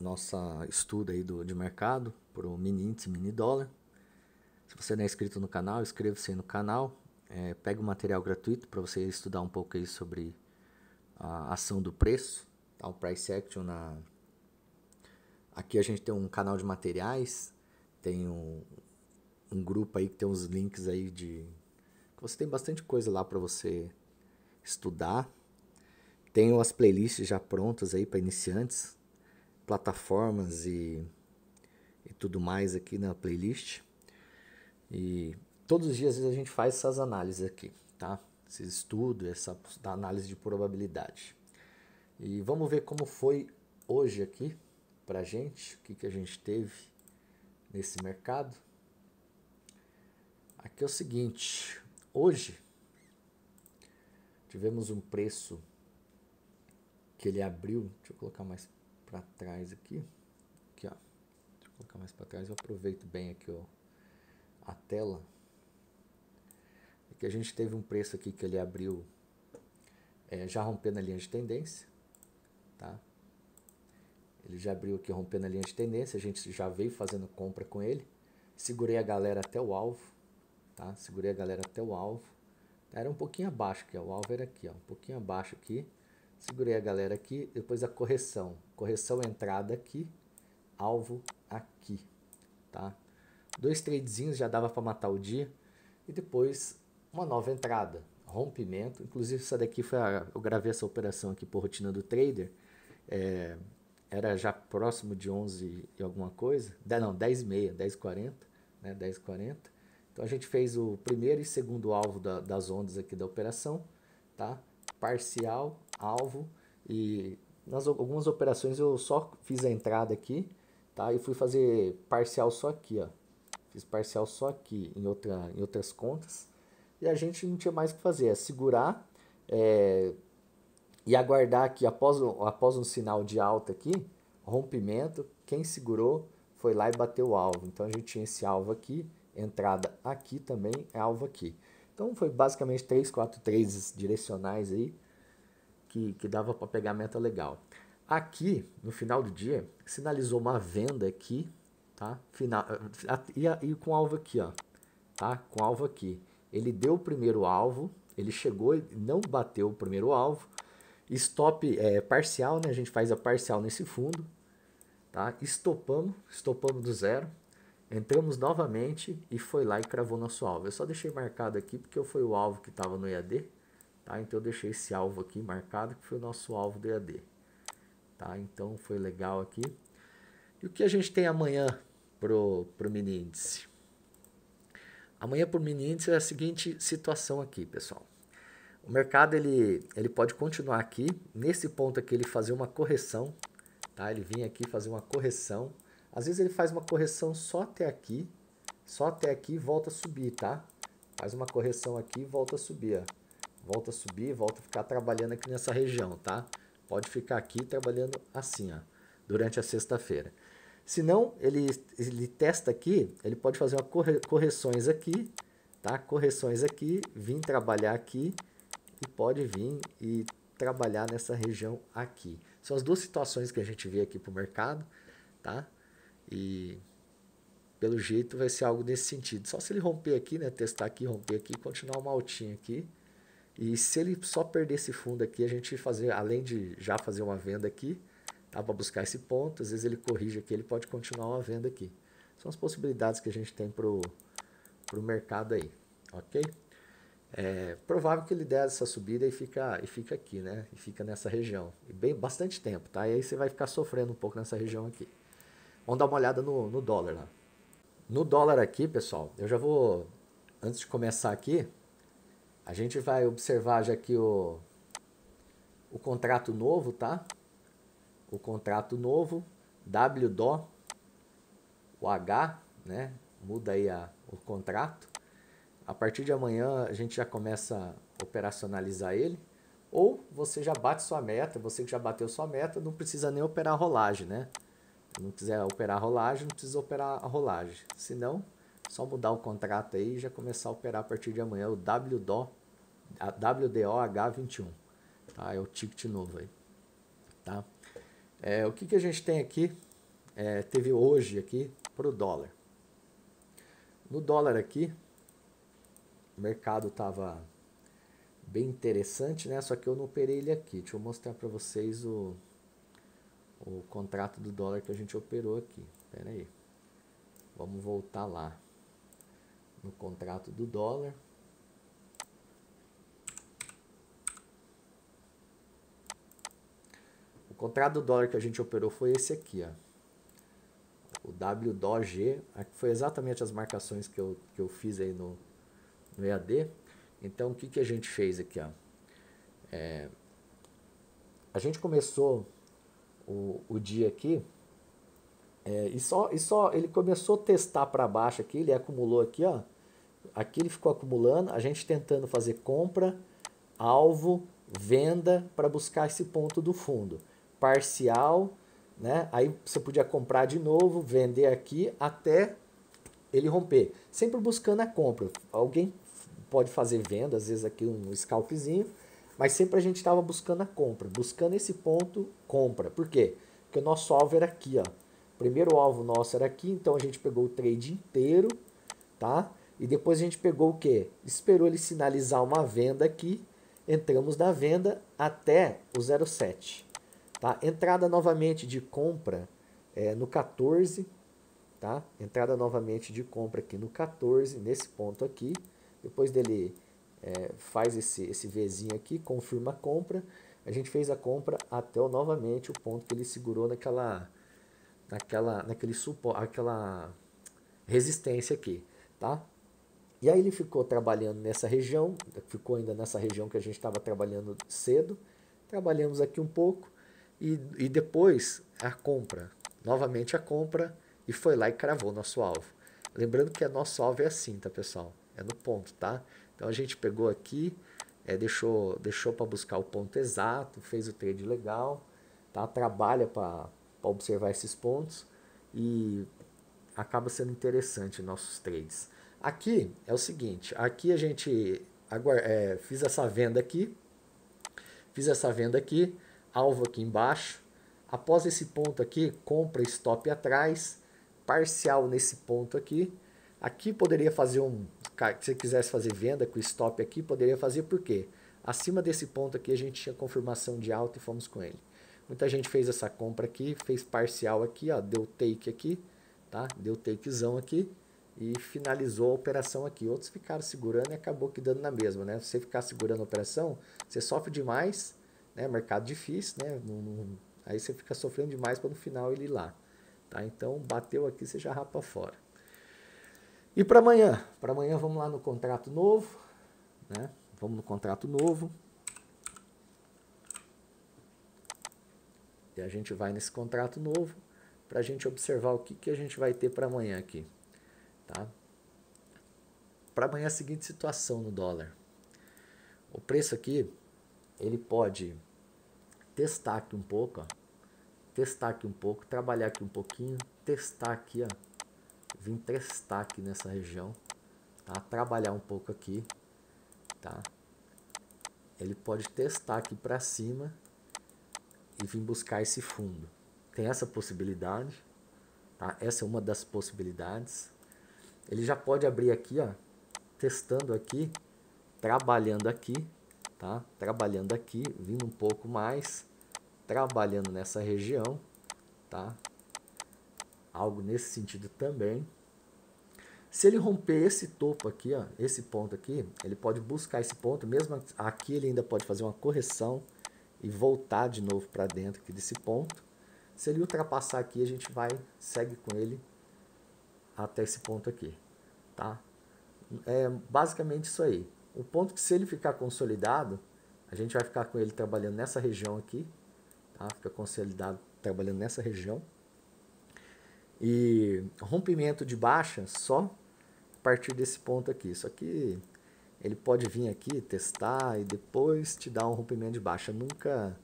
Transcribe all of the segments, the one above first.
nossa estudo aí do, de mercado para o mini índice, mini dólar. Se você não é inscrito no canal, inscreva-se no canal. É, pega o material gratuito para você estudar um pouco aí sobre a ação do preço, tá? o price action na Aqui a gente tem um canal de materiais, tem um, um grupo aí que tem uns links aí de você tem bastante coisa lá para você estudar. Tenho as playlists já prontas aí para iniciantes, plataformas e, e tudo mais aqui na playlist. E todos os dias a gente faz essas análises aqui, tá? Esse estudo, essa análise de probabilidade. E vamos ver como foi hoje aqui pra gente, o que, que a gente teve nesse mercado. Aqui é o seguinte, hoje tivemos um preço que ele abriu, deixa eu colocar mais para trás aqui. Aqui, ó. Deixa eu colocar mais para trás. Eu aproveito bem aqui, ó, a tela. É que a gente teve um preço aqui que ele abriu é, já rompendo a linha de tendência, tá? Ele já abriu aqui rompendo a linha de tendência, a gente já veio fazendo compra com ele. Segurei a galera até o alvo, tá? Segurei a galera até o alvo. Era um pouquinho abaixo aqui, ó. o alvo era aqui, ó, um pouquinho abaixo aqui. Segurei a galera aqui, depois a correção. Correção entrada aqui, alvo aqui, tá? Dois tradezinhos já dava para matar o dia. E depois uma nova entrada, rompimento. Inclusive essa daqui foi a, eu gravei essa operação aqui por rotina do trader. É, era já próximo de 11 e alguma coisa. Não, 10 e meia, 10 e 40, né? 10 e 40. Então a gente fez o primeiro e segundo alvo da, das ondas aqui da operação, tá? Parcial alvo e nas algumas operações eu só fiz a entrada aqui, tá? E fui fazer parcial só aqui, ó. Fiz parcial só aqui em, outra, em outras contas. E a gente não tinha mais o que fazer, é segurar é, e aguardar aqui após, após um sinal de alta aqui, rompimento, quem segurou foi lá e bateu o alvo. Então a gente tinha esse alvo aqui, entrada aqui também, é alvo aqui. Então foi basicamente 3, 4 trades direcionais aí que, que dava para pegar meta legal. Aqui, no final do dia, sinalizou uma venda aqui, tá? Final, eh, e, e com alvo aqui, ó, tá? Com alvo aqui. Ele deu o primeiro alvo, ele chegou e não bateu o primeiro alvo. Stop é, parcial, né? A gente faz a parcial nesse fundo, tá? Estopamos, estopamos do zero. Entramos novamente e foi lá e cravou nosso alvo. Eu só deixei marcado aqui porque foi o alvo que estava no EAD. Tá? Então eu deixei esse alvo aqui marcado, que foi o nosso alvo do EAD. Tá? Então foi legal aqui. E o que a gente tem amanhã para o mini índice? Amanhã para o mini índice é a seguinte situação aqui, pessoal. O mercado ele, ele pode continuar aqui, nesse ponto aqui ele fazer uma correção, tá? Ele vem aqui fazer uma correção. Às vezes ele faz uma correção só até aqui, só até aqui volta a subir, tá? Faz uma correção aqui e volta a subir, ó volta a subir, volta a ficar trabalhando aqui nessa região, tá? Pode ficar aqui trabalhando assim, ó, durante a sexta-feira. Se não, ele, ele testa aqui, ele pode fazer uma corre, correções aqui, tá? Correções aqui, vir trabalhar aqui e pode vir e trabalhar nessa região aqui. São as duas situações que a gente vê aqui para o mercado, tá? E pelo jeito vai ser algo nesse sentido. Só se ele romper aqui, né? Testar aqui, romper aqui, continuar uma altinha aqui. E se ele só perder esse fundo aqui, a gente fazer, além de já fazer uma venda aqui, tá? para buscar esse ponto, às vezes ele corrige aqui, ele pode continuar uma venda aqui. São as possibilidades que a gente tem para o mercado aí, ok? É provável que ele dê essa subida e fica, e fica aqui, né? E fica nessa região. E bem, bastante tempo, tá? E aí você vai ficar sofrendo um pouco nessa região aqui. Vamos dar uma olhada no, no dólar lá. No dólar aqui, pessoal, eu já vou, antes de começar aqui, a gente vai observar já aqui o, o contrato novo, tá? O contrato novo, WDO, o H, né? Muda aí a, o contrato. A partir de amanhã a gente já começa a operacionalizar ele. Ou você já bate sua meta, você que já bateu sua meta, não precisa nem operar a rolagem, né? Se não quiser operar a rolagem, não precisa operar a rolagem. Senão, só mudar o contrato aí e já começar a operar a partir de amanhã o WDO, WDOH21. Tá? É o ticket novo aí. Tá? É, o que, que a gente tem aqui? É, teve hoje aqui para o dólar. No dólar aqui, o mercado estava bem interessante, né? Só que eu não operei ele aqui. Deixa eu mostrar para vocês o, o contrato do dólar que a gente operou aqui. Pera aí. Vamos voltar lá no contrato do dólar. O contrato do dólar que a gente operou foi esse aqui, ó. O WDOG, é foi exatamente as marcações que eu, que eu fiz aí no, no EAD. Então, o que, que a gente fez aqui? Ó? É, a gente começou o, o dia aqui é, e, só, e só ele começou a testar para baixo aqui, ele acumulou aqui, ó, aqui ele ficou acumulando, a gente tentando fazer compra, alvo, venda para buscar esse ponto do fundo. Parcial, né? Aí você podia comprar de novo, vender aqui até ele romper. Sempre buscando a compra. Alguém pode fazer venda, às vezes aqui um scalpzinho, mas sempre a gente estava buscando a compra, buscando esse ponto compra. Por quê? Porque o nosso alvo era aqui, ó. primeiro alvo nosso era aqui, então a gente pegou o trade inteiro, tá? E depois a gente pegou o que? Esperou ele sinalizar uma venda aqui. Entramos na venda até o 07. Tá? Entrada novamente de compra é, no 14. Tá? Entrada novamente de compra aqui no 14, nesse ponto aqui. Depois dele é, faz esse, esse Vzinho aqui, confirma a compra. A gente fez a compra até o, novamente o ponto que ele segurou naquela, naquela, naquele supo aquela resistência aqui, tá? E aí ele ficou trabalhando nessa região, ficou ainda nessa região que a gente estava trabalhando cedo. Trabalhamos aqui um pouco e, e depois a compra, novamente a compra e foi lá e cravou nosso alvo. Lembrando que é nosso alvo é assim, tá pessoal? É no ponto, tá? Então a gente pegou aqui, é, deixou, deixou para buscar o ponto exato, fez o trade legal, tá? Trabalha para observar esses pontos e acaba sendo interessante nossos trades. Aqui é o seguinte, aqui a gente é, fiz essa venda aqui, fiz essa venda aqui, alvo aqui embaixo. Após esse ponto aqui, compra stop atrás, parcial nesse ponto aqui. Aqui poderia fazer um, se quisesse fazer venda com stop aqui, poderia fazer por quê? Acima desse ponto aqui a gente tinha confirmação de alta e fomos com ele. Muita gente fez essa compra aqui, fez parcial aqui, ó, deu take aqui, tá? Deu takezão aqui e finalizou a operação aqui. Outros ficaram segurando e acabou que dando na mesma, né? Se você ficar segurando a operação, você sofre demais, né? Mercado difícil, né? Não, não... aí você fica sofrendo demais para no final ele ir lá, tá? Então bateu aqui, você já rapa fora. E para amanhã, para amanhã vamos lá no contrato novo, né? Vamos no contrato novo. E a gente vai nesse contrato novo para a gente observar o que, que a gente vai ter para amanhã aqui. Tá? Para amanhã a seguinte situação no dólar. O preço aqui, ele pode testar aqui um pouco, ó. testar aqui um pouco, trabalhar aqui um pouquinho, testar aqui, ó. vim testar aqui nessa região, tá? trabalhar um pouco aqui, tá? ele pode testar aqui para cima e vir buscar esse fundo. Tem essa possibilidade, tá? Essa é uma das possibilidades ele já pode abrir aqui, ó, testando aqui, trabalhando aqui, tá? Trabalhando aqui, vindo um pouco mais, trabalhando nessa região, tá? Algo nesse sentido também. Se ele romper esse topo aqui, ó, esse ponto aqui, ele pode buscar esse ponto, mesmo aqui ele ainda pode fazer uma correção e voltar de novo para dentro aqui desse ponto. Se ele ultrapassar aqui, a gente vai, segue com ele até esse ponto aqui, tá? É basicamente isso aí. O ponto que se ele ficar consolidado, a gente vai ficar com ele trabalhando nessa região aqui, tá? Fica consolidado trabalhando nessa região. E rompimento de baixa só a partir desse ponto aqui. Isso aqui ele pode vir aqui testar e depois te dar um rompimento de baixa. Nunca,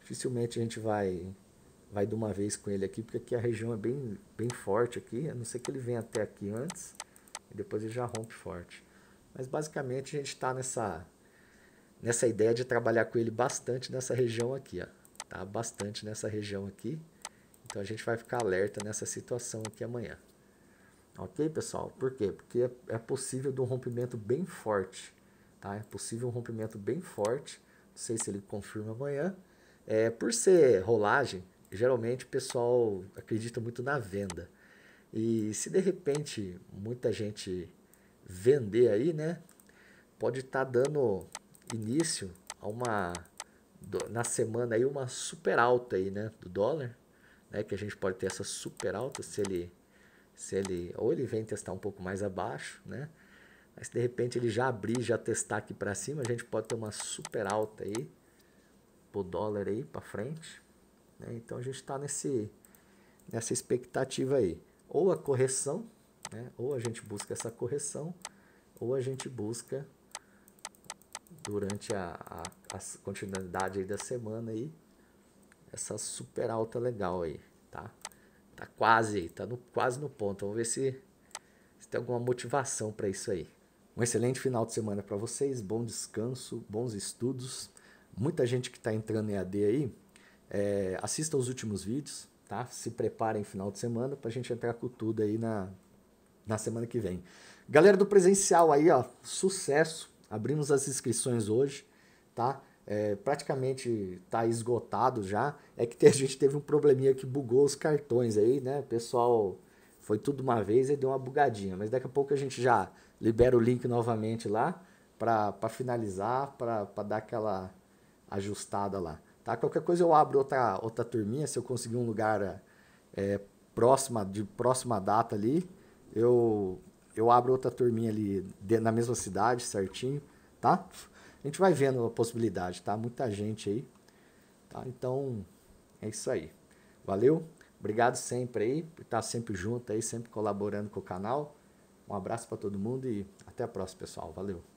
dificilmente a gente vai vai de uma vez com ele aqui, porque aqui a região é bem, bem forte aqui, a não ser que ele venha até aqui antes, e depois ele já rompe forte. Mas basicamente a gente está nessa, nessa ideia de trabalhar com ele bastante nessa região aqui, ó. Tá bastante nessa região aqui. Então a gente vai ficar alerta nessa situação aqui amanhã. Ok, pessoal? Por quê? Porque é, é possível de um rompimento bem forte. Tá? É possível um rompimento bem forte. Não sei se ele confirma amanhã. É, por ser rolagem, geralmente o pessoal acredita muito na venda. E se de repente muita gente vender aí, né, pode estar tá dando início a uma na semana aí uma super alta aí, né, do dólar, né, que a gente pode ter essa super alta se ele se ele ou ele vem testar um pouco mais abaixo, né? Mas de repente ele já abrir, já testar aqui para cima, a gente pode ter uma super alta aí pro dólar aí para frente. Né? Então a gente está nessa expectativa aí. Ou a correção, né? ou a gente busca essa correção, ou a gente busca durante a, a, a continuidade da semana aí, essa super alta legal aí, tá? Tá quase, tá no, quase no ponto. Vamos ver se, se tem alguma motivação para isso aí. Um excelente final de semana para vocês, bom descanso, bons estudos. Muita gente que está entrando em AD aí, é, assista últimos vídeos, tá? Se preparem final de semana para a gente entrar com tudo aí na, na semana que vem. Galera do presencial aí, ó, sucesso. Abrimos as inscrições hoje, tá? É, praticamente tá esgotado já. É que a gente teve um probleminha que bugou os cartões aí, né? O pessoal foi tudo uma vez e deu uma bugadinha, mas daqui a pouco a gente já libera o link novamente lá para finalizar, para dar aquela ajustada lá. Tá? Qualquer coisa eu abro outra, outra turminha, se eu conseguir um lugar é, próxima, de próxima data ali, eu, eu abro outra turminha ali de, na mesma cidade, certinho, tá? A gente vai vendo a possibilidade, tá? Muita gente aí, tá? Então, é isso aí. Valeu, obrigado sempre aí, por estar sempre junto aí, sempre colaborando com o canal. Um abraço para todo mundo e até a próxima, pessoal. Valeu!